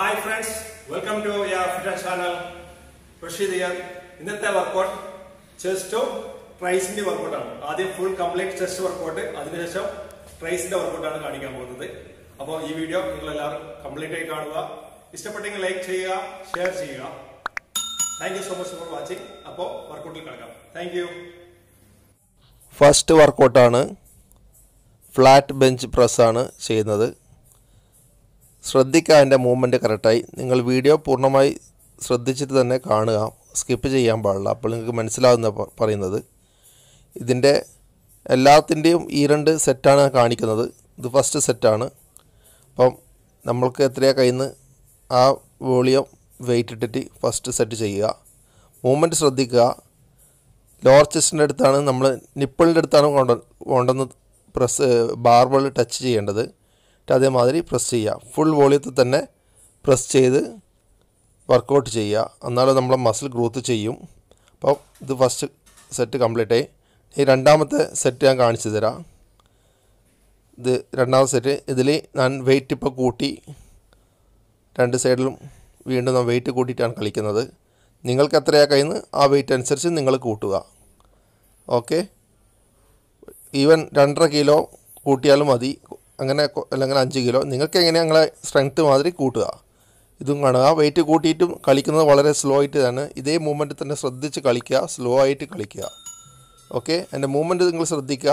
hi friends welcome to യാ fit channel Rasheed യാർ ഇന്നത്തെ വർക്കൗട്ട് ചെസ്റ്റും ട്രൈസിന്റെ വർക്കൗട്ടാണ് ആദ്യം ഫുൾ കംപ്ലീറ്റ് ചെസ്റ്റ് വർക്കൗട്ട് അതിനുശേഷം ട്രൈസിന്റെ വർക്കൗട്ടാണ് കാണിക്കാൻ പോകുന്നത് അപ്പോൾ ഈ വീഡിയോ നിങ്ങൾ എല്ലാവരും കംപ്ലീറ്റ് ആയി കാണുക ഇഷ്ടപ്പെട്ടെങ്കിൽ ലൈക്ക് ചെയ്യുക ഷെയർ ചെയ്യുക thank you so much for watching അപ്പോൾ വർക്കൗട്ടിൽ കിടക്കാം താങ്ക് യു ഫസ്റ്റ് വർക്കൗട്ടാണ് ഫ്ലാറ്റ് ബെഞ്ച് പ്രസ്സാണ് ചെയ്യുന്നത് ശ്രദ്ധിക്കുക അതിൻ്റെ മൂവ്മെൻറ്റ് കറക്റ്റായി നിങ്ങൾ വീഡിയോ പൂർണ്ണമായി ശ്രദ്ധിച്ചിട്ട് തന്നെ കാണുക സ്കിപ്പ് ചെയ്യാൻ പാടില്ല അപ്പോൾ നിങ്ങൾക്ക് മനസ്സിലാവുന്ന പറയുന്നത് ഇതിൻ്റെ എല്ലാത്തിൻ്റെയും ഈ രണ്ട് സെറ്റാണ് കാണിക്കുന്നത് ഇത് ഫസ്റ്റ് സെറ്റാണ് അപ്പം നമ്മൾക്ക് എത്രയാണ് കയ്യിൽ നിന്ന് ആ വോളിയം വെയിറ്റ് ഇട്ടിട്ട് ഫസ്റ്റ് സെറ്റ് ചെയ്യുക മൂവ്മെൻറ്റ് ശ്രദ്ധിക്കുക ലോവർ ചെസ്റ്റിൻ്റെ അടുത്താണ് നമ്മൾ നിപ്പിളിൻ്റെ അടുത്താണ് കൊണ്ട കൊണ്ടുവന്ന് പ്രസ് ബാർബിൾ ടച്ച് ചെയ്യേണ്ടത് അതേമാതിരി പ്രസ് ചെയ്യുക ഫുൾ വോളിയത്തിൽ തന്നെ പ്രസ് ചെയ്ത് വർക്കൗട്ട് ചെയ്യുക എന്നാലും നമ്മളെ മസിൽ ഗ്രോത്ത് ചെയ്യും അപ്പോൾ ഇത് ഫസ്റ്റ് സെറ്റ് കംപ്ലീറ്റ് ആയി ഈ രണ്ടാമത്തെ സെറ്റ് ഞാൻ കാണിച്ചു തരാം ഇത് രണ്ടാമത്തെ സെറ്റ് ഇതിൽ ഞാൻ വെയിറ്റ് ഇപ്പോൾ കൂട്ടി രണ്ട് സൈഡിലും വീണ്ടും നാം വെയിറ്റ് കൂട്ടിയിട്ടാണ് കളിക്കുന്നത് നിങ്ങൾക്ക് എത്രയാണ് കഴിയുന്നത് ആ വെയിറ്റ് അനുസരിച്ച് നിങ്ങൾ കൂട്ടുക ഓക്കെ ഈവൻ രണ്ടര കിലോ കൂട്ടിയാലും മതി അങ്ങനെ അല്ലെങ്കിൽ അഞ്ച് കിലോ നിങ്ങൾക്ക് എങ്ങനെ ഞങ്ങളെ സ്ട്രെങ്ത്ത് മാതിരി കൂട്ടുക ഇതും കാണുക വെയിറ്റ് കൂട്ടിയിട്ടും കളിക്കുന്നത് വളരെ സ്ലോ ആയിട്ട് തന്നെ ഇതേ മൂവ്മെൻറ്റ് തന്നെ ശ്രദ്ധിച്ച് കളിക്കുക സ്ലോ ആയിട്ട് കളിക്കുക ഓക്കെ എൻ്റെ മൂവ്മെൻറ്റ് നിങ്ങൾ ശ്രദ്ധിക്കുക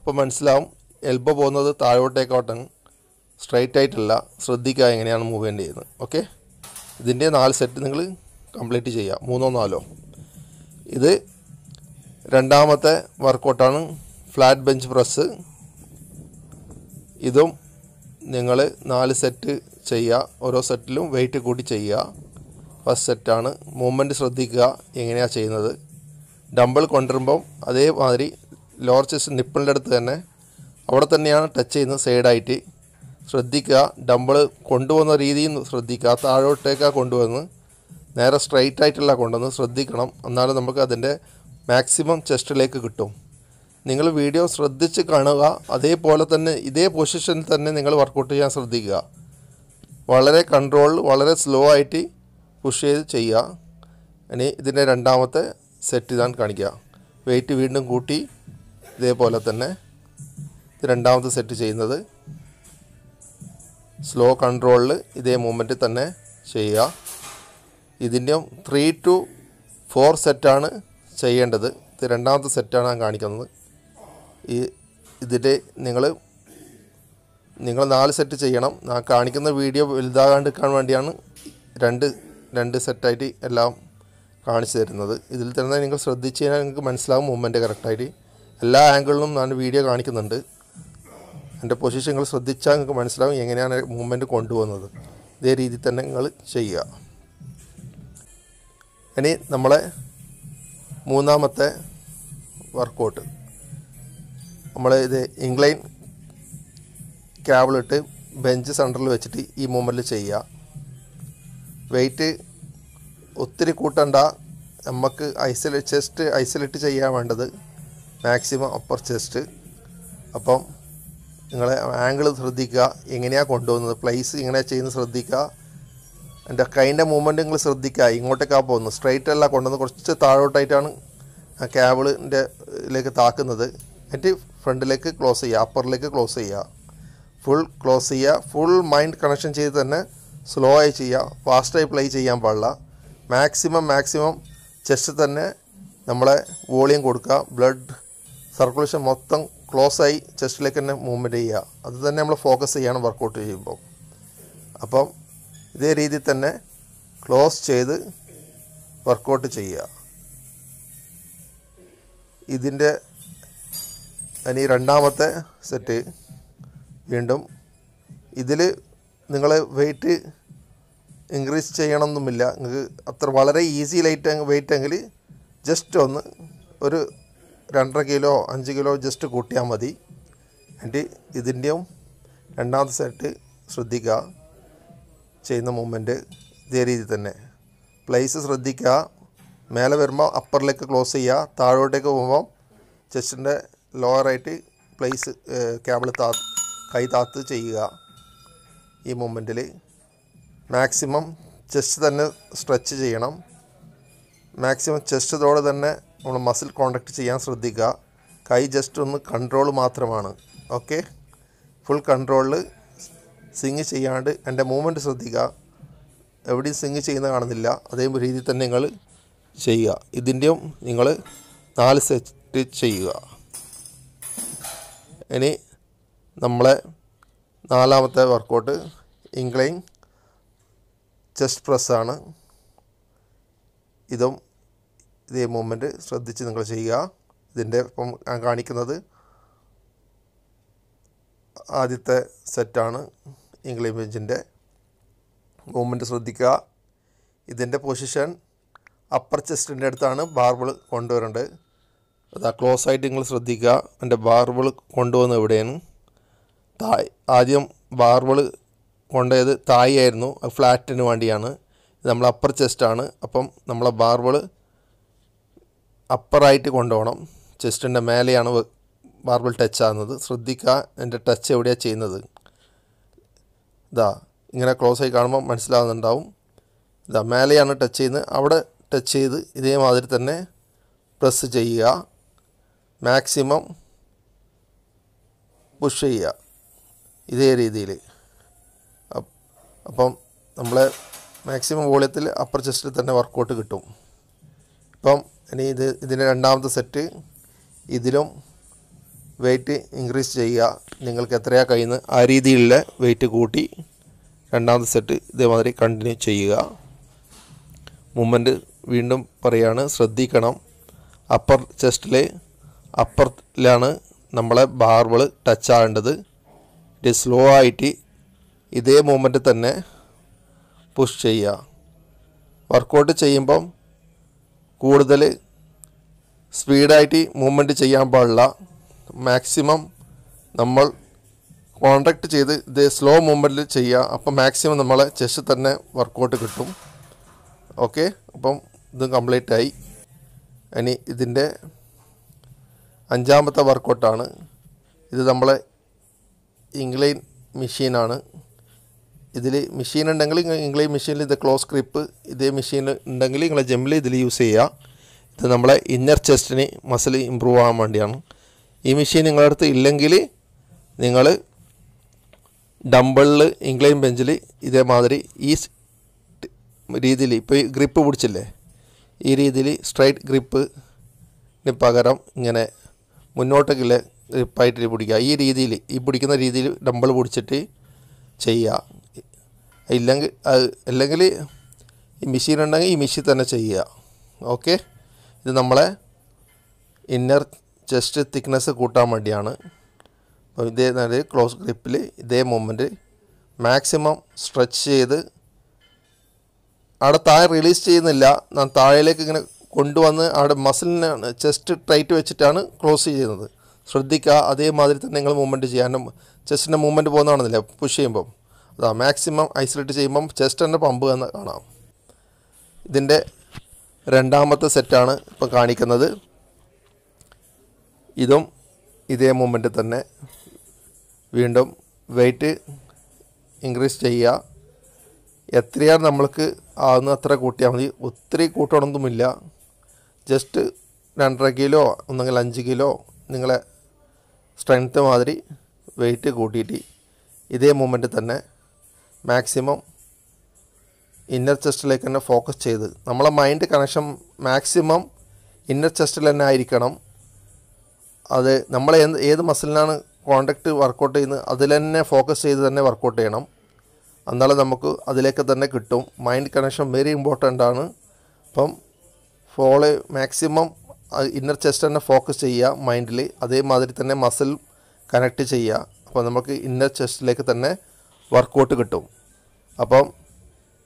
അപ്പോൾ മനസ്സിലാവും എൽബോ പോകുന്നത് താഴോട്ടേക്കോട്ടൻ സ്ട്രൈറ്റ് ആയിട്ടല്ല ശ്രദ്ധിക്കുക എങ്ങനെയാണ് മൂവ്മെൻ്റ് ചെയ്യുന്നത് ഓക്കെ ഇതിൻ്റെ നാല് സെറ്റ് നിങ്ങൾ കംപ്ലീറ്റ് ചെയ്യുക മൂന്നോ നാലോ ഇത് രണ്ടാമത്തെ വർക്കൗട്ടാണ് ഫ്ലാറ്റ് ബെഞ്ച് പ്രസ് ഇതും നിങ്ങൾ നാല് സെറ്റ് ചെയ്യുക ഓരോ സെറ്റിലും വെയിറ്റ് കൂട്ടി ചെയ്യുക ഫസ്റ്റ് സെറ്റാണ് മൂവ്മെൻറ്റ് ശ്രദ്ധിക്കുക എങ്ങനെയാണ് ചെയ്യുന്നത് ഡമ്പിൾ കൊണ്ടുവരുമ്പം അതേമാതിരി ലോവർ ചെസ്റ്റ് നിപ്പിളിൻ്റെ അടുത്ത് തന്നെ അവിടെ തന്നെയാണ് ടച്ച് ചെയ്യുന്നത് സൈഡായിട്ട് ശ്രദ്ധിക്കുക ഡമ്പിൾ കൊണ്ടുവന്ന രീതിയും ശ്രദ്ധിക്കുക താഴോട്ടേക്കാണ് കൊണ്ടുവന്ന് നേരെ സ്ട്രൈറ്റ് ആയിട്ടുള്ള കൊണ്ടുവന്ന് ശ്രദ്ധിക്കണം എന്നാലും നമുക്ക് അതിൻ്റെ മാക്സിമം ചെസ്റ്റിലേക്ക് കിട്ടും നിങ്ങൾ വീഡിയോ ശ്രദ്ധിച്ച് കാണുക അതേപോലെ തന്നെ ഇതേ പൊസിഷനിൽ തന്നെ നിങ്ങൾ വർക്കൗട്ട് ചെയ്യാൻ ശ്രദ്ധിക്കുക വളരെ കൺട്രോൾ വളരെ സ്ലോ ആയിട്ട് പുഷ് ചെയ്ത് ചെയ്യുക ഇനി ഇതിൻ്റെ രണ്ടാമത്തെ സെറ്റ് ഇതാണ് കാണിക്കുക വെയിറ്റ് വീണ്ടും കൂട്ടി ഇതേപോലെ തന്നെ രണ്ടാമത്തെ സെറ്റ് ചെയ്യുന്നത് സ്ലോ കൺട്രോളിൽ ഇതേ മൂമെൻറ്റ് തന്നെ ചെയ്യുക ഇതിൻ്റെ ത്രീ ടു ഫോർ സെറ്റാണ് ചെയ്യേണ്ടത് ഇത് രണ്ടാമത്തെ സെറ്റാണ് ഞാൻ കാണിക്കുന്നത് ഈ ഇതിൻ്റെ നിങ്ങൾ നിങ്ങൾ നാല് സെറ്റ് ചെയ്യണം ആ കാണിക്കുന്ന വീഡിയോ വലുതാകാണ്ട് നിൽക്കാൻ വേണ്ടിയാണ് രണ്ട് രണ്ട് സെറ്റായിട്ട് എല്ലാം കാണിച്ചു തരുന്നത് ഇതിൽ തന്നെ നിങ്ങൾ ശ്രദ്ധിച്ച് കഴിഞ്ഞാൽ നിങ്ങൾക്ക് മനസ്സിലാവും മൂവ്മെൻറ്റ് കറക്റ്റായിട്ട് എല്ലാ ആംഗിളിലും ഞാൻ വീഡിയോ കാണിക്കുന്നുണ്ട് എൻ്റെ പൊസിഷൻ നിങ്ങൾ ശ്രദ്ധിച്ചാൽ നിങ്ങൾക്ക് മനസ്സിലാവും എങ്ങനെയാണ് മൂവ്മെൻറ്റ് കൊണ്ടുപോകുന്നത് ഇതേ രീതിയിൽ തന്നെ നിങ്ങൾ ചെയ്യുക ഇനി നമ്മളെ മൂന്നാമത്തെ വർക്കൗട്ട് നമ്മൾ ഇത് ഇംഗ്ലൈൻ ക്യാബിളിട്ട് ബെഞ്ച് സെൻറ്ററിൽ വെച്ചിട്ട് ഈ മൂമെൻറ്റിൽ ചെയ്യുക വെയിറ്റ് ഒത്തിരി കൂട്ടണ്ട നമുക്ക് ഐസൊലേറ്റ് ചെസ്റ്റ് ഐസൊലേറ്റ് ചെയ്യാൻ വേണ്ടത് മാക്സിമം അപ്പർ ചെസ്റ്റ് അപ്പം നിങ്ങൾ ആംഗിൾ ശ്രദ്ധിക്കുക എങ്ങനെയാണ് കൊണ്ടുപോകുന്നത് പ്ലേസ് ഇങ്ങനെ ചെയ്യുന്നത് ശ്രദ്ധിക്കുക എൻ്റെ കൈൻ്റെ മൂവ്മെൻറ്റ് നിങ്ങൾ ശ്രദ്ധിക്കുക ഇങ്ങോട്ടേക്കാണ് പോകുന്നത് സ്ട്രൈറ്റ് അല്ല കൊണ്ടുവന്ന് കുറച്ച് താഴോട്ടായിട്ടാണ് ആ ക്യാബിളിൻ്റെ ഇതിലേക്ക് താക്കുന്നത് എന്നിട്ട് ഫ്രണ്ടിലേക്ക് ക്ലോസ് ചെയ്യുക അപ്പറിലേക്ക് ക്ലോസ് ചെയ്യുക ഫുൾ ക്ലോസ് ചെയ്യുക ഫുൾ മൈൻഡ് കണക്ഷൻ ചെയ്ത് തന്നെ സ്ലോ ആയി ചെയ്യുക ഫാസ്റ്റായി പ്ലേ ചെയ്യാൻ പാടില്ല മാക്സിമം മാക്സിമം ചെസ്റ്റ് തന്നെ നമ്മളെ വോളിയം കൊടുക്കുക ബ്ലഡ് സർക്കുലേഷൻ മൊത്തം ക്ലോസ് ആയി ചെസ്റ്റിലേക്ക് തന്നെ മൂവ്മെൻറ്റ് ചെയ്യുക അത് തന്നെ നമ്മൾ ഫോക്കസ് ചെയ്യാണ് വർക്കൗട്ട് ചെയ്യുമ്പോൾ അപ്പം ഇതേ രീതിയിൽ തന്നെ ക്ലോസ് ചെയ്ത് വർക്കൗട്ട് ചെയ്യുക ഇതിൻ്റെ ഞാൻ ഈ രണ്ടാമത്തെ സെറ്റ് വീണ്ടും ഇതിൽ നിങ്ങൾ വെയിറ്റ് ഇൻക്രീസ് ചെയ്യണമെന്നൊന്നുമില്ല നിങ്ങൾക്ക് അത്ര വളരെ ഈസി ലൈറ്റ് വെയിറ്റ് എങ്കിൽ ജസ്റ്റ് ഒന്ന് ഒരു രണ്ടര കിലോ അഞ്ച് കിലോ ജസ്റ്റ് കൂട്ടിയാൽ മതി എൻ്റെ ഇതിൻ്റെയും രണ്ടാമത്തെ സെറ്റ് ശ്രദ്ധിക്കുക ചെയ്യുന്ന മൂമെൻറ്റ് ഇതേ രീതി തന്നെ പ്ലേസ് ശ്രദ്ധിക്കുക മേലെ വരുമ്പോൾ അപ്പറിലേക്ക് ക്ലോസ് ചെയ്യുക താഴോട്ടേക്ക് പോകുമ്പോൾ ചെസ്റ്റിൻ്റെ ലോവറായിട്ട് പ്ലേസ് കേബിൾ താ കൈ താത്ത് ചെയ്യുക ഈ മൂമെൻറ്റിൽ മാക്സിമം ചെസ്റ്റ് തന്നെ സ്ട്രെച്ച് ചെയ്യണം മാക്സിമം ചെസ്റ്റതോടെ തന്നെ നമ്മൾ മസിൽ കോണ്ടാക്ട് ചെയ്യാൻ ശ്രദ്ധിക്കുക കൈ ജസ്റ്റ് ഒന്ന് കൺട്രോൾ മാത്രമാണ് ഓക്കെ ഫുൾ കൺട്രോളിൽ സിങ് ചെയ്യാണ്ട് എൻ്റെ മൂവ്മെൻറ്റ് ശ്രദ്ധിക്കുക എവിടെയും സിങ് ചെയ്യുന്ന കാണുന്നില്ല അതേ രീതിയിൽ തന്നെ നിങ്ങൾ ചെയ്യുക ഇതിൻ്റെയും നിങ്ങൾ നാല് സെറ്റ് ചെയ്യുക ഇനി നമ്മളെ നാലാമത്തെ വർക്കൗട്ട് ഇൻക്ലൈൻ ചെസ്റ്റ് പ്രസ്സാണ് ഇതും ഇതേ മൂവ്മെൻറ്റ് ശ്രദ്ധിച്ച് നിങ്ങൾ ചെയ്യുക ഇതിൻ്റെ ഇപ്പം ഞാൻ കാണിക്കുന്നത് ആദ്യത്തെ സെറ്റാണ് ഇംഗ്ലീഷ് ബെഞ്ചിൻ്റെ മൂവ്മെൻറ്റ് ശ്രദ്ധിക്കുക ഇതിൻ്റെ പൊസിഷൻ അപ്പർ ചെസ്റ്റിൻ്റെ അടുത്താണ് ബാർബിൾ കൊണ്ടുവരേണ്ടത് അതാ ക്ലോസ് ആയിട്ട് നിങ്ങൾ ശ്രദ്ധിക്കുക എൻ്റെ ബാർബിൾ കൊണ്ടുവന്നത് എവിടെയാണ് തായ് ആദ്യം ബാർബിൾ കൊണ്ടുപോയത് തായ് ആയിരുന്നു അത് ഫ്ലാറ്റിന് വേണ്ടിയാണ് ഇത് നമ്മൾ അപ്പർ ചെസ്റ്റാണ് അപ്പം നമ്മളെ ബാർബിൾ അപ്പറായിട്ട് കൊണ്ടുപോകണം ചെസ്റ്റിൻ്റെ മേലെയാണ് ബാർബിൾ ടച്ച് ആകുന്നത് ശ്രദ്ധിക്കുക എൻ്റെ ടച്ച് എവിടെയാണ് ചെയ്യുന്നത് ഇതാ ഇങ്ങനെ ക്ലോസ് ആയി കാണുമ്പോൾ മനസ്സിലാകുന്നുണ്ടാവും ഇതാ മേലെയാണ് ടച്ച് ചെയ്യുന്നത് അവിടെ ടച്ച് ചെയ്ത് ഇതേമാതിരി തന്നെ പ്രസ് ചെയ്യുക മാക്സിമം പുഷ് ചെയ്യുക ഇതേ രീതിയിൽ അപ്പം നമ്മളെ മാക്സിമം വോളിയത്തിൽ അപ്പർ ചെസ്റ്റിൽ തന്നെ വർക്കൗട്ട് കിട്ടും ഇപ്പം ഇനി ഇത് ഇതിൻ്റെ രണ്ടാമത്തെ സെറ്റ് ഇതിലും വെയിറ്റ് ഇൻക്രീസ് ചെയ്യുക നിങ്ങൾക്ക് എത്രയാണ് കഴിയുന്നത് ആ രീതിയിലുള്ള വെയിറ്റ് കൂട്ടി രണ്ടാമത്തെ സെറ്റ് ഇതേമാതിരി കണ്ടിന്യൂ ചെയ്യുക മൂമെൻറ്റ് വീണ്ടും പറയുകയാണ് ശ്രദ്ധിക്കണം അപ്പർ ചെസ്റ്റിലെ അപ്പുറത്തിലാണ് നമ്മളെ ബാർബിൾ ടച്ച് ആകേണ്ടത് ഇത് സ്ലോ ആയിട്ട് ഇതേ മൂമെൻ്റ് തന്നെ പുഷ് ചെയ്യുക വർക്കൗട്ട് ചെയ്യുമ്പം കൂടുതൽ സ്പീഡായിട്ട് മൂവ്മെൻറ്റ് ചെയ്യാൻ പാടില്ല മാക്സിമം നമ്മൾ കോൺട്രാക്ട് ചെയ്ത് ഇത് സ്ലോ മൂവ്മെൻറ്റിൽ ചെയ്യുക അപ്പം മാക്സിമം നമ്മളെ ചെസ്റ്റ് തന്നെ വർക്കൗട്ട് കിട്ടും ഓക്കെ അപ്പം ഇത് കംപ്ലീറ്റ് ആയി ഇനി ഇതിൻ്റെ അഞ്ചാമത്തെ വർക്കൗട്ടാണ് ഇത് നമ്മളെ ഇംഗ്ലൈൻ മെഷീനാണ് ഇതിൽ മെഷീൻ ഉണ്ടെങ്കിൽ ഇംഗ്ലൈൻ മെഷീനിൽ ഇത് ക്ലോസ് ക്രിപ്പ് ഇതേ മെഷീൻ ഉണ്ടെങ്കിൽ നിങ്ങളെ ജമ്മിൽ ഇതിൽ യൂസ് ചെയ്യുക ഇത് നമ്മളെ ഇന്നർ ചെസ്റ്റിന് മസിൽ ഇമ്പ്രൂവ് ആകാൻ വേണ്ടിയാണ് ഈ മെഷീൻ നിങ്ങളുടെ അടുത്ത് ഇല്ലെങ്കിൽ നിങ്ങൾ ഡംബിളിൽ ഇംഗ്ലൈൻ ബെഞ്ചിൽ ഇതേമാതിരി ഈ രീതിയിൽ ഇപ്പോൾ ഈ ഗ്രിപ്പ് പിടിച്ചില്ലേ ഈ രീതിയിൽ സ്ട്രൈറ്റ് ഗ്രിപ്പിന് പകരം ഇങ്ങനെ മുന്നോട്ടേക്കില്ല ഗ്രിപ്പായിട്ട് പിടിക്കുക ഈ രീതിയിൽ ഈ പിടിക്കുന്ന രീതിയിൽ ഡമ്പിൾ പിടിച്ചിട്ട് ചെയ്യുക ഇല്ലെങ്കിൽ അല്ലെങ്കിൽ ഈ മെഷീൻ ഉണ്ടെങ്കിൽ ഈ മെഷീൻ തന്നെ ചെയ്യുക ഓക്കെ ഇത് നമ്മളെ ഇന്നർ ചെസ്റ്റ് തിക്നെസ് കൂട്ടാൻ വേണ്ടിയാണ് അപ്പോൾ ഇതേ നല്ല ക്ലോസ് ഗ്രിപ്പിൽ ഇതേ മൂമെൻറ്റ് മാക്സിമം സ്ട്രെച്ച് ചെയ്ത് അവിടെ താഴെ റിലീസ് ചെയ്യുന്നില്ല ഞാൻ താഴേലേക്ക് ഇങ്ങനെ കൊണ്ടുവന്ന് അവിടെ മസിലിനാണ് ചെസ്റ്റ് ടൈറ്റ് വെച്ചിട്ടാണ് ക്ലോസ് ചെയ്യുന്നത് ശ്രദ്ധിക്കുക അതേമാതിരി തന്നെ നിങ്ങൾ മൂവ്മെൻറ്റ് ചെയ്യാനും ചെസ്റ്റിൻ്റെ മൂവ്മെൻറ്റ് പോകുന്നതാണെന്നില്ല പുഷ് ചെയ്യുമ്പം അതാ മാക്സിമം ഐസൊലേറ്റ് ചെയ്യുമ്പം ചെസ്റ്റ് തന്നെ പമ്പ് എന്ന് കാണാം ഇതിൻ്റെ രണ്ടാമത്തെ സെറ്റാണ് ഇപ്പോൾ കാണിക്കുന്നത് ഇതും ഇതേ മൂവ്മെൻറ്റ് തന്നെ വീണ്ടും വെയിറ്റ് ഇൻക്രീസ് ചെയ്യുക എത്രയാണ് നമ്മൾക്ക് ആകുന്ന അത്ര കൂട്ടിയാൽ മതി ഒത്തിരി കൂട്ടണമൊന്നുമില്ല ജസ്റ്റ് രണ്ടര കിലോ ഒന്നെങ്കിൽ അഞ്ച് കിലോ നിങ്ങളെ സ്ട്രെങ്ത്ത് മാതിരി വെയിറ്റ് കൂട്ടിയിട്ട് ഇതേ മൂമെൻറ്റ് തന്നെ മാക്സിമം ഇന്നർ ചെസ്റ്റിലേക്ക് തന്നെ ഫോക്കസ് ചെയ്ത് നമ്മളെ മൈൻഡ് കണക്ഷൻ മാക്സിമം ഇന്നർ ചെസ്റ്റിൽ തന്നെ ആയിരിക്കണം അത് നമ്മളെ എന്ത് ഏത് മസിലിനാണ് കോണ്ടാക്ട് വർക്കൗട്ട് ചെയ്യുന്നത് അതിൽ തന്നെ ഫോക്കസ് ചെയ്ത് തന്നെ വർക്കൗട്ട് ചെയ്യണം എന്നാലും നമുക്ക് അതിലേക്ക് തന്നെ കിട്ടും മൈൻഡ് കണക്ഷൻ വെരി ഇമ്പോർട്ടൻ്റ് ആണ് അപ്പം ഫോള് മാക്സിമം ഇന്നർ ചെസ്റ്റ് തന്നെ ഫോക്കസ് ചെയ്യുക മൈൻഡിൽ അതേമാതിരി തന്നെ മസിൽ കണക്ട് ചെയ്യുക അപ്പോൾ നമുക്ക് ഇന്നർ ചെസ്റ്റിലേക്ക് തന്നെ വർക്കൗട്ട് കിട്ടും അപ്പം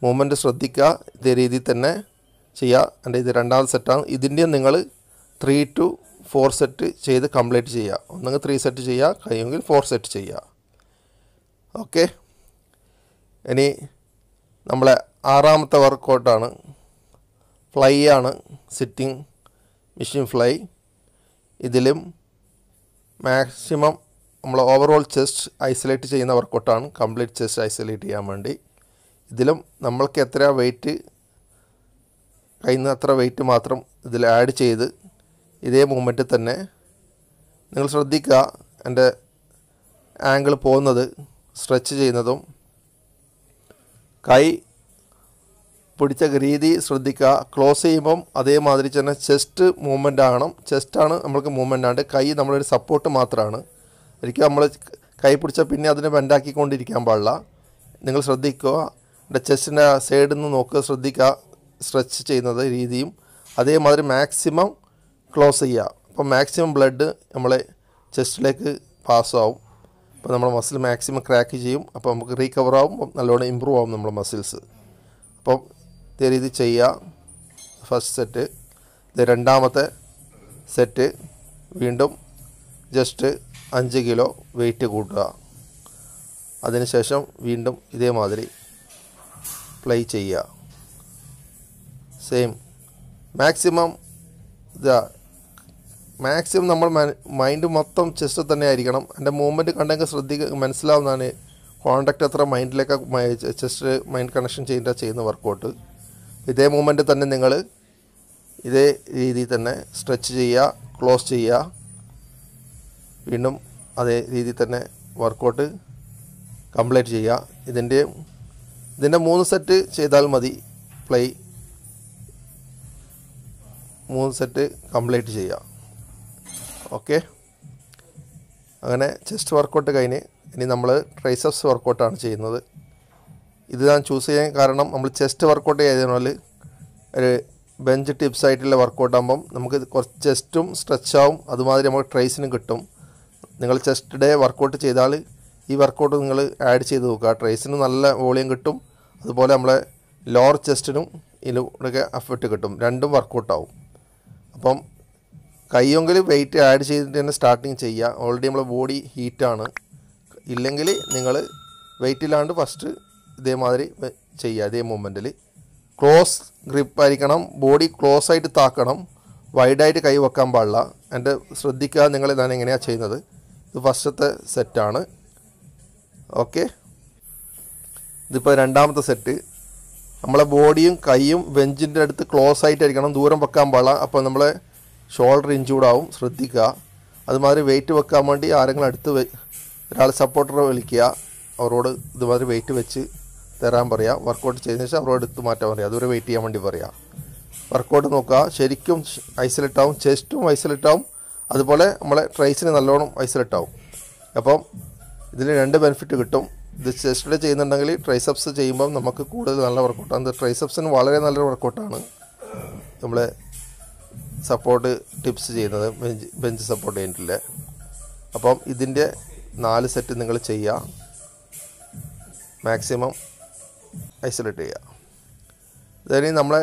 മൂവ്മെൻറ്റ് ശ്രദ്ധിക്കുക ഇതേ രീതിയിൽ തന്നെ ചെയ്യുക എൻ്റെ ഇത് രണ്ടാമത്തെ സെറ്റാണ് ഇതിൻ്റെയും നിങ്ങൾ ത്രീ ടു ഫോർ സെറ്റ് ചെയ്ത് കംപ്ലീറ്റ് ചെയ്യുക ഒന്നെങ്കിൽ ത്രീ സെറ്റ് ചെയ്യുക കഴിയുമെങ്കിൽ ഫോർ സെറ്റ് ചെയ്യുക ഓക്കെ ഇനി നമ്മളെ ആറാമത്തെ വർക്കൗട്ടാണ് ഫ്ലൈ ആണ് സിറ്റിംഗ് മെഷീൻ ഫ്ലൈ ഇതിലും മാക്സിമം നമ്മൾ ഓവറോൾ ചെസ്റ്റ് ഐസൊലേറ്റ് ചെയ്യുന്ന വർക്കൗട്ടാണ് കംപ്ലീറ്റ് ചെസ്റ്റ് ഐസൊലേറ്റ് ചെയ്യാൻ വേണ്ടി ഇതിലും നമ്മൾക്ക് എത്ര വെയിറ്റ് കയ്യിൽ നിന്ന് അത്ര വെയിറ്റ് മാത്രം ഇതിൽ ആഡ് ചെയ്ത് ഇതേ മൂവ്മെൻറ്റ് തന്നെ നിങ്ങൾ ശ്രദ്ധിക്കുക എൻ്റെ ആംഗിൾ പോകുന്നത് സ്ട്രെച്ച് ചെയ്യുന്നതും കൈ പിടിച്ച രീതി ശ്രദ്ധിക്കുക ക്ലോസ് ചെയ്യുമ്പം അതേമാതിരി തന്നെ ചെസ്റ്റ് മൂവ്മെൻ്റ് ആകണം ചെസ്റ്റാണ് നമ്മൾക്ക് മൂവ്മെൻ്റ് ആണ്ട് കൈ നമ്മളൊരു സപ്പോർട്ട് മാത്രമാണ് ഒരിക്കലും നമ്മൾ കൈ പിടിച്ചാൽ പിന്നെ അതിനെ ബെൻഡാക്കിക്കൊണ്ടിരിക്കാൻ പാടില്ല നിങ്ങൾ ശ്രദ്ധിക്കുക എൻ്റെ ചെസ്റ്റിൻ്റെ സൈഡിൽ നിന്ന് നോക്കുക ശ്രദ്ധിക്കുക സ്ട്രെച്ച് ചെയ്യുന്നത് രീതിയും അതേമാതിരി മാക്സിമം ക്ലോസ് ചെയ്യുക അപ്പോൾ മാക്സിമം ബ്ലഡ് നമ്മളെ ചെസ്റ്റിലേക്ക് പാസ്സാവും അപ്പോൾ നമ്മുടെ മസിൽ മാക്സിമം ക്രാക്ക് ചെയ്യും അപ്പോൾ നമുക്ക് റീകവർ ആവും നല്ലോണം ഇമ്പ്രൂവ് ആവും നമ്മുടെ മസിൽസ് അപ്പം ഇത് ചെയ്യുക ഫസ്റ്റ് സെറ്റ് ഇത് രണ്ടാമത്തെ സെറ്റ് വീണ്ടും ജസ്റ്റ് അഞ്ച് കിലോ വെയിറ്റ് കൂട്ടുക അതിനുശേഷം വീണ്ടും ഇതേമാതിരി പ്ലേ ചെയ്യുക സെയിം മാക്സിമം ഇതാ മാക്സിമം നമ്മൾ മൈൻഡ് മൊത്തം ചെസ്റ്റ് തന്നെ ആയിരിക്കണം എൻ്റെ മൂവ്മെൻറ്റ് കണ്ടെങ്കിൽ ശ്രദ്ധിക്കുക മനസ്സിലാവുന്നതാണ് കോണ്ടാക്ട് എത്ര മൈൻഡിലേക്ക് ചെസ്റ്റ് മൈൻഡ് കണക്ഷൻ ചെയ്യേണ്ട ചെയ്യുന്ന വർക്കൗട്ട് ഇതേ മൂമെൻ്റ് തന്നെ നിങ്ങൾ ഇതേ രീതിയിൽ തന്നെ സ്ട്രെച്ച് ചെയ്യുക ക്ലോസ് ചെയ്യുക വീണ്ടും അതേ രീതിയിൽ തന്നെ വർക്കൗട്ട് കംപ്ലീറ്റ് ചെയ്യുക ഇതിൻ്റെ ഇതിൻ്റെ മൂന്ന് സെറ്റ് ചെയ്താൽ മതി പ്ലേ മൂന്ന് സെറ്റ് കംപ്ലീറ്റ് ചെയ്യുക ഓക്കെ അങ്ങനെ ചെസ്റ്റ് വർക്കൗട്ട് കഴിഞ്ഞ് ഇനി നമ്മൾ ട്രൈസപ്സ് വർക്കൗട്ടാണ് ചെയ്യുന്നത് ഇത് ഞാൻ ചൂസ് ചെയ്യാൻ കാരണം നമ്മൾ ചെസ്റ്റ് വർക്കൗട്ട് ചെയ്തതിനാൽ ഒരു ബെഞ്ച് ടിപ്സ് ആയിട്ടുള്ള വർക്കൗട്ട് ആകുമ്പം നമുക്ക് കുറച്ച് ചെസ്റ്റും സ്ട്രെച്ചാവും അതുമാതിരി നമുക്ക് ട്രേസിനും കിട്ടും നിങ്ങൾ ചെസ്റ്റ് ഡേ വർക്കൗട്ട് ചെയ്താൽ ഈ വർക്കൗട്ട് നിങ്ങൾ ആഡ് ചെയ്ത് നോക്കുക ട്രേസിന് നല്ല വോളിയം കിട്ടും അതുപോലെ നമ്മളെ ലോവർ ചെസ്റ്റിനും ഇതിലൂടെയൊക്കെ എഫക്റ്റ് കിട്ടും രണ്ടും വർക്കൗട്ടാവും അപ്പം കൈയെങ്കിൽ വെയിറ്റ് ആഡ് ചെയ്തിട്ട് തന്നെ സ്റ്റാർട്ടിങ് ചെയ്യുക ഓൾറെഡി നമ്മളെ ബോഡി ഹീറ്റാണ് ഇല്ലെങ്കിൽ നിങ്ങൾ ഇല്ലാണ്ട് ഫസ്റ്റ് ഇതേമാതിരി ചെയ്യുക അതേ മൂവ്മെൻറ്റിൽ ക്ലോസ് ഗ്രിപ്പ് ആയിരിക്കണം ബോഡി ക്ലോസ് ആയിട്ട് താക്കണം വൈഡായിട്ട് കൈ വെക്കാൻ പാടില്ല എൻ്റെ ശ്രദ്ധിക്കാതെ നിങ്ങൾ ഞാൻ എങ്ങനെയാണ് ചെയ്യുന്നത് ഇത് ഫസ്റ്റത്തെ സെറ്റാണ് ഓക്കെ ഇതിപ്പോൾ രണ്ടാമത്തെ സെറ്റ് നമ്മളെ ബോഡിയും കൈയും വെഞ്ചിൻ്റെ അടുത്ത് ക്ലോസ് ആയിട്ടായിരിക്കണം ദൂരം വെക്കാൻ പാടില്ല അപ്പോൾ നമ്മളെ ഷോൾഡർ ഇഞ്ചൂടാവും ശ്രദ്ധിക്കുക അതുമാതിരി വെയിറ്റ് വെക്കാൻ വേണ്ടി ആരെങ്കിലും അടുത്ത് ഒരാൾ സപ്പോർട്ടറെ വിളിക്കുക അവരോട് ഇതുമാതിരി വെയിറ്റ് വെച്ച് തരാൻ പറയാം വർക്കൗട്ട് ചെയ്തതിന് ശേഷം അവരോട് എടുത്ത് മാറ്റാൻ പറയാം അതുവരെ വെയിറ്റ് ചെയ്യാൻ വേണ്ടി പറയാം വർക്കൗട്ട് നോക്കുക ശരിക്കും ഐസൊലേറ്റ് ആവും ചെസ്റ്റും ഐസൊലേറ്റ് ആവും അതുപോലെ നമ്മളെ ട്രൈസിന് നല്ലോണം ഐസൊലേറ്റ് ആവും അപ്പം ഇതിൽ രണ്ട് ബെനിഫിറ്റ് കിട്ടും ഇത് ചെസ്റ്റ് ചെയ്യുന്നുണ്ടെങ്കിൽ ട്രൈസപ്സ് ചെയ്യുമ്പം നമുക്ക് കൂടുതൽ നല്ല വർക്കൗട്ടാണ് ഇത് ട്രൈസപ്സിന് വളരെ നല്ലൊരു വർക്കൗട്ടാണ് നമ്മൾ സപ്പോർട്ട് ടിപ്സ് ചെയ്യുന്നത് ബെഞ്ച് ബെഞ്ച് സപ്പോർട്ട് ചെയ്തിട്ടില്ല അപ്പം ഇതിൻ്റെ നാല് സെറ്റ് നിങ്ങൾ ചെയ്യുക മാക്സിമം ഐസൊലേറ്റ് ചെയ്യുക ഇതിന് നമ്മളെ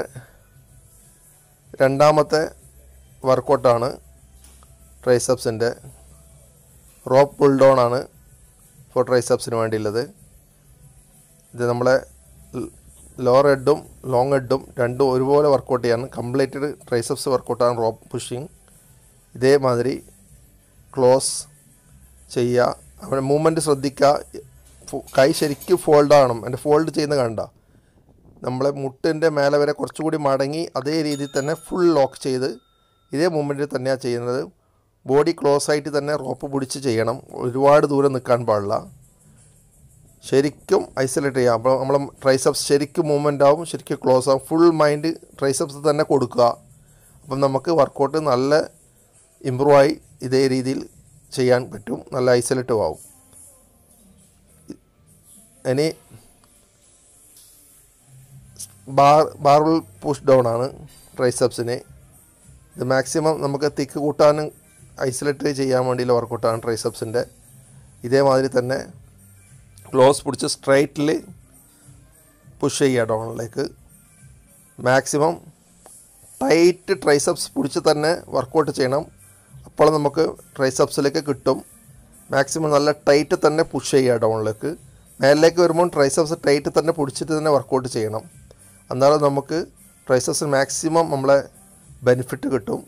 രണ്ടാമത്തെ വർക്കൗട്ടാണ് ട്രൈസപ്സിൻ്റെ റോപ്പ് പുൾഡോൺ ആണ് ഫോർ ട്രൈസപ്സിന് വേണ്ടിയുള്ളത് ഇത് നമ്മളെ ലോ ഹെഡും ലോങ് ഹെഡും രണ്ടും ഒരുപോലെ വർക്കൗട്ട് ചെയ്യാണ് കംപ്ലീറ്റഡ് ട്രൈസപ്സ് വർക്കൗട്ടാണ് റോപ്പ് പുഷിങ് ഇതേമാതിരി ക്ലോസ് ചെയ്യുക അവിടെ മൂവ്മെൻറ്റ് ശ്രദ്ധിക്കുക കൈ ശരിക്കും ഫോൾഡ് ആകണം എൻ്റെ ഫോൾഡ് ചെയ്യുന്ന കണ്ട നമ്മളെ മുട്ടിൻ്റെ മേലെ വരെ കുറച്ചുകൂടി മടങ്ങി അതേ രീതിയിൽ തന്നെ ഫുൾ ലോക്ക് ചെയ്ത് ഇതേ മൂമെൻറ്റിൽ തന്നെയാണ് ചെയ്യുന്നത് ബോഡി ക്ലോസ് ആയിട്ട് തന്നെ റോപ്പ് പിടിച്ച് ചെയ്യണം ഒരുപാട് ദൂരം നിൽക്കാൻ പാടില്ല ശരിക്കും ഐസൊലേറ്റ് ചെയ്യാം അപ്പോൾ നമ്മൾ ട്രൈസപ്സ് ശരിക്കും മൂവ്മെൻ്റ് ആവും ശരിക്കും ക്ലോസ് ആവും ഫുൾ മൈൻഡ് ട്രൈസപ്സ് തന്നെ കൊടുക്കുക അപ്പം നമുക്ക് വർക്കൗട്ട് നല്ല ഇമ്പ്രൂവായി ഇതേ രീതിയിൽ ചെയ്യാൻ പറ്റും നല്ല ഐസൊലേറ്റും ആവും ഇനി ബാർ ബാർബിൾ പുഷ് ഡൗൺ ആണ് ട്രൈസപ്സിന് ഇത് മാക്സിമം നമുക്ക് തിക്ക് കൂട്ടാനും ഐസൊലേറ്റ് ചെയ്യാൻ വേണ്ടിയുള്ള വർക്കൗട്ടാണ് ട്രൈസപ്സിൻ്റെ ഇതേമാതിരി തന്നെ ക്ലോസ് പിടിച്ച് സ്ട്രൈറ്റിൽ പുഷ് ചെയ്യുക ഡൗണിലേക്ക് മാക്സിമം ടൈറ്റ് ട്രൈസപ്സ് പിടിച്ച് തന്നെ വർക്കൗട്ട് ചെയ്യണം അപ്പോൾ നമുക്ക് ട്രൈസപ്സിലേക്ക് കിട്ടും മാക്സിമം നല്ല ടൈറ്റ് തന്നെ പുഷ് ചെയ്യുക ഡൗണിലേക്ക് മേലിലേക്ക് വരുമ്പോൾ ട്രൈസപ്സ് ടൈറ്റ് തന്നെ പൊടിച്ചിട്ട് തന്നെ വർക്കൗട്ട് ചെയ്യണം എന്നാലും നമുക്ക് ട്രൈസപ്സ് മാക്സിമം നമ്മളെ ബെനിഫിറ്റ് കിട്ടും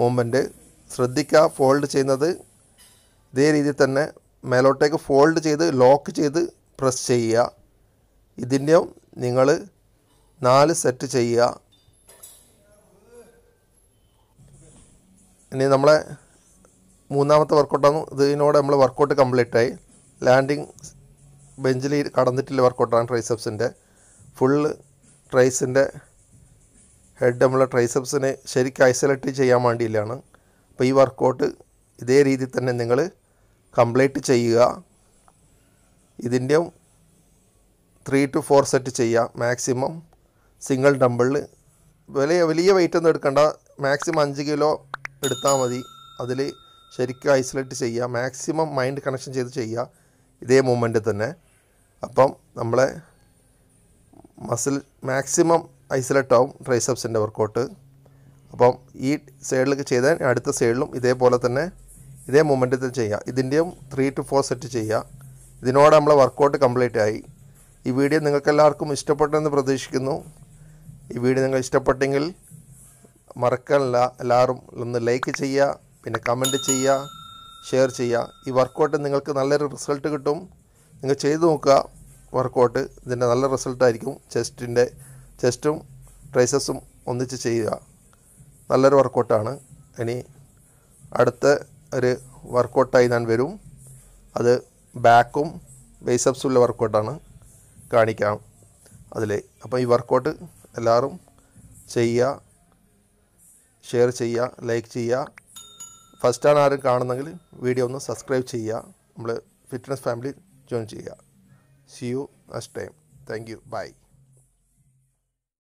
മൂവ്മെൻറ്റ് ശ്രദ്ധിക്കുക ഫോൾഡ് ചെയ്യുന്നത് ഇതേ രീതിയിൽ തന്നെ മേലോട്ടേക്ക് ഫോൾഡ് ചെയ്ത് ലോക്ക് ചെയ്ത് പ്രസ് ചെയ്യുക ഇതിൻ്റെയും നിങ്ങൾ നാല് സെറ്റ് ചെയ്യുക ഇനി നമ്മളെ മൂന്നാമത്തെ വർക്കൗട്ടാണ് ഇതിനോട് നമ്മൾ വർക്കൗട്ട് കംപ്ലീറ്റായി ലാൻഡിങ് ബെഞ്ചിൽ കടന്നിട്ടില്ല വർക്കൗട്ടാണ് ട്രൈസപ്സിൻ്റെ ഫുള്ള് ട്രൈസിൻ്റെ ഹെഡ് നമ്മളെ ട്രൈസെപ്സിനെ ശരിക്കും ഐസൊലേറ്റ് ചെയ്യാൻ വേണ്ടിയില്ലാണ് അപ്പോൾ ഈ വർക്കൗട്ട് ഇതേ രീതിയിൽ തന്നെ നിങ്ങൾ കംപ്ലീറ്റ് ചെയ്യുക ഇതിൻ്റെയും ത്രീ ടു ഫോർ സെറ്റ് ചെയ്യുക മാക്സിമം സിംഗിൾ ഡമ്പിളിൽ വലിയ വലിയ വെയിറ്റ് ഒന്നും എടുക്കണ്ട മാക്സിമം അഞ്ച് കിലോ എടുത്താൽ മതി അതിൽ ശരിക്കും ഐസൊലേറ്റ് ചെയ്യുക മാക്സിമം മൈൻഡ് കണക്ഷൻ ചെയ്ത് ചെയ്യുക ഇതേ മൂമെൻറ്റ് തന്നെ അപ്പം നമ്മളെ മസിൽ മാക്സിമം ഐസൊലേറ്റ് ആവും ട്രൈസപ്സിൻ്റെ വർക്കൗട്ട് അപ്പം ഈ സൈഡിലേക്ക് ചെയ്താൽ അടുത്ത സൈഡിലും ഇതേപോലെ തന്നെ ഇതേ മൊമെൻറ്റത്തിൽ ചെയ്യുക ഇതിൻ്റെയും ത്രീ ടു ഫോർ സെറ്റ് ചെയ്യുക ഇതിനോട് നമ്മളെ വർക്കൗട്ട് കംപ്ലീറ്റ് ആയി ഈ വീഡിയോ നിങ്ങൾക്കെല്ലാവർക്കും ഇഷ്ടപ്പെട്ടെന്ന് പ്രതീക്ഷിക്കുന്നു ഈ വീഡിയോ നിങ്ങൾ ഇഷ്ടപ്പെട്ടെങ്കിൽ മറക്കാനില്ല എല്ലാവരും ഒന്ന് ലൈക്ക് ചെയ്യുക പിന്നെ കമൻറ്റ് ചെയ്യുക ഷെയർ ചെയ്യുക ഈ വർക്കൗട്ട് നിങ്ങൾക്ക് നല്ലൊരു റിസൾട്ട് കിട്ടും നിങ്ങൾ ചെയ്ത് നോക്കുക വർക്കൗട്ട് ഇതിൻ്റെ നല്ല റിസൾട്ടായിരിക്കും ചെസ്റ്റിൻ്റെ ചെസ്റ്റും ട്രൈസസും ഒന്നിച്ച് ചെയ്യുക നല്ലൊരു വർക്കൗട്ടാണ് ഇനി അടുത്ത ഒരു വർക്കൗട്ടായി ഞാൻ വരും അത് ബാക്കും ബേസപ്സുള്ള വർക്കൗട്ടാണ് കാണിക്കാം അതിൽ അപ്പോൾ ഈ വർക്കൗട്ട് എല്ലാവരും ചെയ്യുക ഷെയർ ചെയ്യുക ലൈക്ക് ചെയ്യുക ഫസ്റ്റാണ് ആരും കാണുന്നെങ്കിൽ വീഡിയോ ഒന്ന് സബ്സ്ക്രൈബ് ചെയ്യുക നമ്മൾ ഫിറ്റ്നസ് ഫാമിലി ജോയിൻ ചെയ്യുക see you next time thank you by